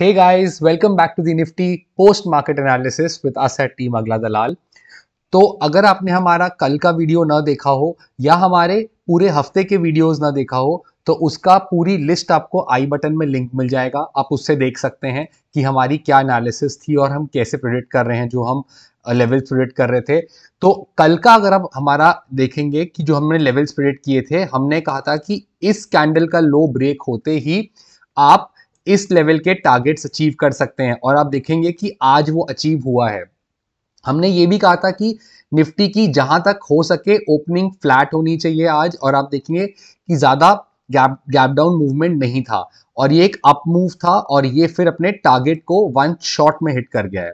Hey guys, welcome back to the Nifty post market analysis with us at Team Agla Dalal. तो अगर आपने हमारा कल का वीडियो ना देखा हो या हमारे पूरे हफ्ते के वीडियोस ना देखा हो तो उसका पूरी लिस्ट आपको आई बटन में लिंक मिल जाएगा आप उससे देख सकते हैं कि हमारी क्या एनालिसिस थी और हम कैसे प्रोडिक्ट कर रहे हैं जो हम लेवल्स प्रोडिक्ट कर रहे थे तो कल का अगर आप हमारा देखेंगे कि जो हमने लेवल्स प्रोडिक्ट किए थे हमने कहा था कि इस कैंडल का लो ब्रेक होते ही आप इस लेवल के टारगेट्स अचीव कर सकते हैं और आप देखेंगे कि आज वो अचीव हुआ है हमने ये भी कहा था कि निफ्टी की जहां तक हो सके ओपनिंग फ्लैट होनी चाहिए आज और आप देखेंगे कि ज़्यादा गैप गैप डाउन मूवमेंट नहीं था और ये एक अप मूव था और ये फिर अपने टारगेट को वन शॉट में हिट कर गया है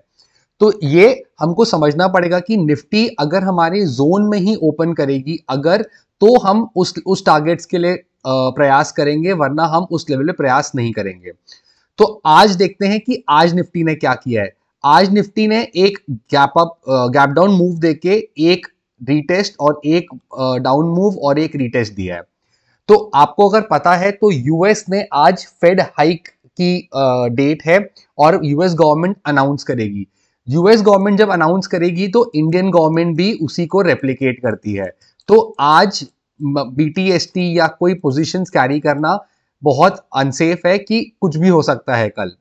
तो ये हमको समझना पड़ेगा कि निफ्टी अगर हमारे जोन में ही ओपन करेगी अगर तो हम उस उस टारगेट्स के लिए प्रयास करेंगे वरना हम उस लेवल पे प्रयास नहीं करेंगे तो आज देखते हैं कि आज निफ्टी ने क्या किया है आज निफ्टी ने एक gap up gap down move देके एक रीटेस्ट और एक डाउन मूव और एक रीटेस्ट दिया है तो आपको अगर पता है तो यूएस ने आज फेड हाइक की डेट है और यूएस गवर्नमेंट अनाउंस करेगी यूएस गवर्नमेंट जब अनाउंस करेगी तो इंडियन गवर्नमेंट भी उसी को रेप्लीकेट करती है तो आज बीटीएसटी या कोई पोजीशंस कैरी करना बहुत अनसेफ है कि कुछ भी हो सकता है कल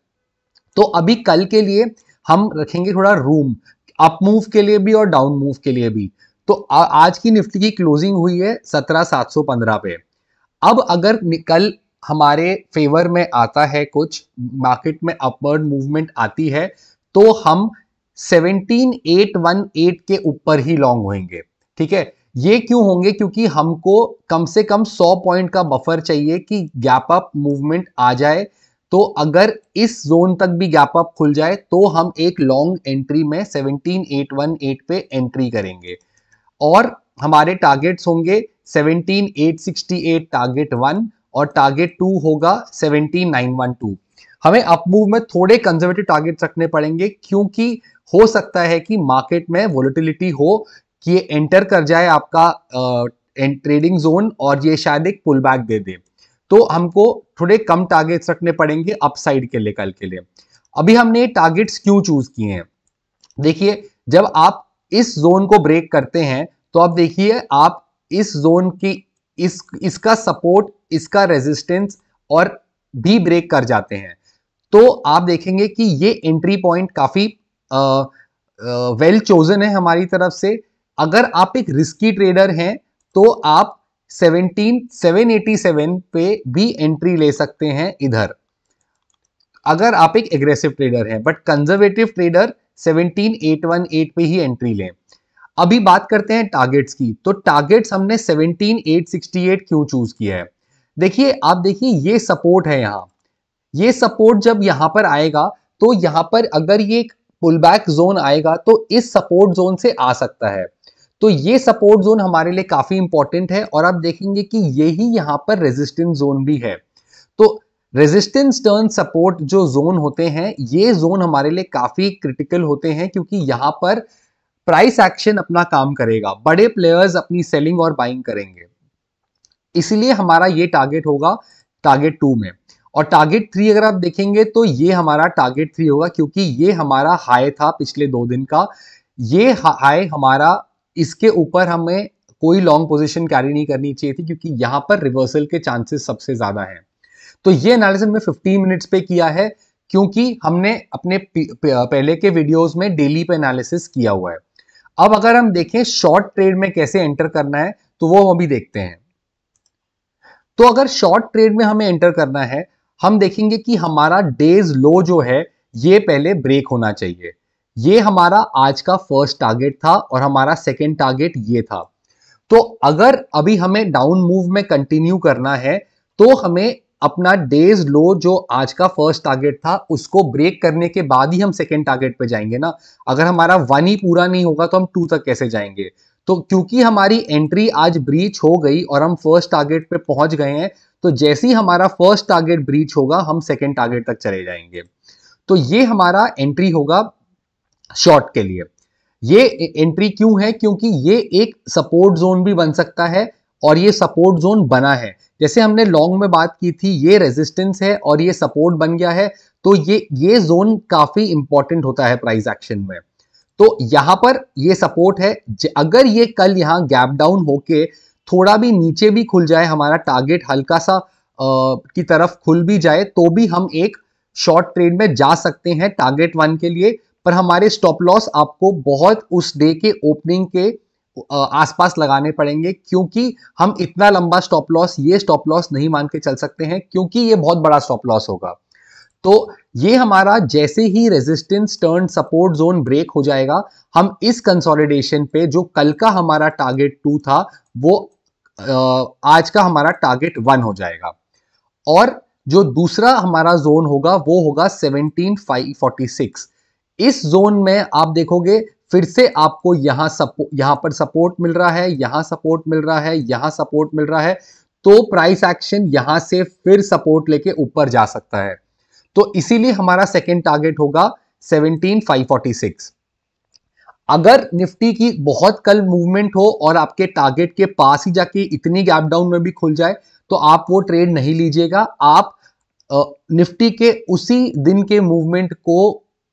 तो अभी कल के लिए हम रखेंगे थोड़ा रूम अप मूव के लिए भी और डाउन मूव के लिए भी तो आ, आज की निफ्टी की क्लोजिंग हुई है सत्रह सात सौ पंद्रह पे अब अगर कल हमारे फेवर में आता है कुछ मार्केट में अपवर्ड मूवमेंट आती है तो हम सेवनटीन एट वन एट के ऊपर ही लॉन्ग होंगे ठीक है ये क्यों होंगे क्योंकि हमको कम से कम 100 पॉइंट का बफर चाहिए कि गैप अप मूवमेंट आ जाए तो अगर इस जोन तक भी गैप अप खुल जाए तो हम एक लॉन्ग एंट्री में 17818 पे एंट्री करेंगे और हमारे टारगेट्स होंगे 17868 टारगेट वन और टारगेट टू होगा 17912 हमें अप मूव में थोड़े कंजर्वेटिव टारगेट रखने पड़ेंगे क्योंकि हो सकता है कि मार्केट में वोलिटिलिटी हो कि ये एंटर कर जाए आपका ट्रेडिंग जोन और ये शायद एक पुल बैक दे दे तो हमको थोड़े कम टारगेट्स रखने पड़ेंगे अपसाइड के लिए कल के लिए अभी हमने टारगेट्स क्यों चूज किए हैं देखिए जब आप इस जोन को ब्रेक करते हैं तो आप देखिए आप इस जोन की इस इसका सपोर्ट इसका रेजिस्टेंस और भी ब्रेक कर जाते हैं तो आप देखेंगे कि ये एंट्री पॉइंट काफी वेल चोजन है हमारी तरफ से अगर आप एक रिस्की ट्रेडर हैं तो आप 787 पे भी एंट्री ले सकते हैं इधर अगर आप एक एग्रेसिव ट्रेडर हैं बट कंजर्वेटिव ट्रेडर 17818 पे ही एंट्री लें अभी बात करते हैं टारगेट्स की तो टारगेट्स हमने 17868 क्यों चूज किया है देखिए आप देखिए ये सपोर्ट है यहाँ ये सपोर्ट जब यहां पर आएगा तो यहां पर अगर ये पुल बैक जोन आएगा तो इस सपोर्ट जोन से आ सकता है तो ये सपोर्ट जोन हमारे लिए काफ़ी इंपॉर्टेंट है और आप देखेंगे कि यही यहां पर रेजिस्टेंस जोन भी है तो रेजिस्टेंस टर्न सपोर्ट जो जोन होते हैं ये जोन हमारे लिए काफ़ी क्रिटिकल होते हैं क्योंकि यहां पर प्राइस एक्शन अपना काम करेगा बड़े प्लेयर्स अपनी सेलिंग और बाइंग करेंगे इसीलिए हमारा ये टारगेट होगा टारगेट टू में और टारगेट थ्री अगर आप देखेंगे तो ये हमारा टारगेट थ्री होगा क्योंकि ये हमारा हाई था पिछले दो दिन का ये हाई हमारा इसके ऊपर हमें कोई लॉन्ग पोजीशन कैरी नहीं करनी चाहिए थी क्योंकि यहां पर रिवर्सल के चांसेस सबसे ज़्यादा हैं तो ये एनालिसिस हमने 15 मिनट्स पे किया है क्योंकि हमने अपने पहले के वीडियोस में डेली पे एनालिसिस किया हुआ है अब अगर हम देखें शॉर्ट ट्रेड में कैसे एंटर करना है तो वो हम भी देखते हैं तो अगर शॉर्ट ट्रेड में हमें एंटर करना है हम देखेंगे कि हमारा डेज लो जो है ये पहले ब्रेक होना चाहिए ये हमारा आज का फर्स्ट टारगेट था और हमारा सेकेंड टारगेट ये था तो अगर अभी हमें डाउन मूव में कंटिन्यू करना है तो हमें अपना डेज लो जो आज का फर्स्ट टारगेट था उसको ब्रेक करने के बाद ही हम सेकेंड टारगेट पे जाएंगे ना अगर हमारा वन ही पूरा नहीं होगा तो हम टू तक कैसे जाएंगे तो क्योंकि हमारी एंट्री आज ब्रीच हो गई और हम फर्स्ट टारगेट पे पहुंच गए हैं तो जैसे ही हमारा फर्स्ट टारगेट ब्रीच होगा हम सेकेंड टारगेट तक चले जाएंगे तो ये हमारा एंट्री होगा शॉर्ट के लिए ये एंट्री क्यों है क्योंकि ये एक सपोर्ट जोन भी बन सकता है और ये सपोर्ट जोन बना है जैसे हमने लॉन्ग में बात की थी ये रेजिस्टेंस है और ये सपोर्ट बन गया है तो ये ये जोन काफी इंपॉर्टेंट होता है प्राइस एक्शन में तो यहां पर ये सपोर्ट है अगर ये कल यहाँ गैप डाउन होके थोड़ा भी नीचे भी खुल जाए हमारा टारगेट हल्का सा आ, की तरफ खुल भी जाए तो भी हम एक शॉर्ट ट्रेड में जा सकते हैं टारगेट वन के लिए पर हमारे स्टॉप लॉस आपको बहुत उस डे के ओपनिंग के आसपास लगाने पड़ेंगे क्योंकि हम इतना लंबा स्टॉप लॉस ये स्टॉप लॉस नहीं मान के चल सकते हैं क्योंकि ये बहुत बड़ा स्टॉप लॉस होगा तो ये हमारा जैसे ही resistance turn support zone break हो जाएगा हम इस कंसोलिडेशन पे जो कल का हमारा टारगेट टू था वो आज का हमारा टारगेट वन हो जाएगा और जो दूसरा हमारा जोन होगा वो होगा सेवनटीन फाइव फोर्टी सिक्स इस जोन में आप देखोगे फिर से आपको यहां सपोर्ट यहां पर सपोर्ट मिल रहा है यहां सपोर्ट मिल रहा है यहां सपोर्ट मिल रहा है तो प्राइस एक्शन यहां से फिर सपोर्ट लेके ऊपर जा सकता है तो इसीलिए हमारा सेकेंड टारगेट होगा 17,546 अगर निफ्टी की बहुत कल मूवमेंट हो और आपके टारगेट के पास ही जाके इतनी गैप डाउन में भी खुल जाए तो आप वो ट्रेड नहीं लीजिएगा आप निफ्टी के उसी दिन के मूवमेंट को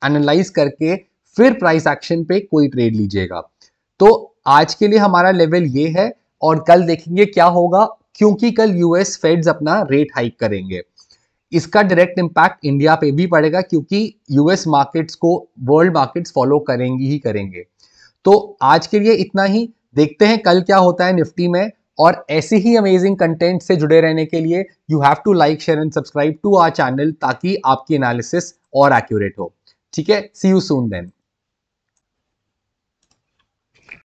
एनालाइज करके फिर प्राइस एक्शन पे कोई ट्रेड लीजिएगा तो आज के लिए हमारा लेवल ये है और कल देखेंगे क्या होगा क्योंकि कल यूएस फेड्स अपना रेट हाइक करेंगे इसका डायरेक्ट इंपैक्ट इंडिया पे भी पड़ेगा क्योंकि यूएस मार्केट्स को वर्ल्ड मार्केट्स फॉलो करेंगी ही करेंगे तो आज के लिए इतना ही देखते हैं कल क्या होता है निफ्टी में और ऐसे ही अमेजिंग कंटेंट से जुड़े रहने के लिए you have to like share and subscribe to our channel ताकि आपकी एनालिसिस और एक्यूरेट हो ठीक है सी यू सून देन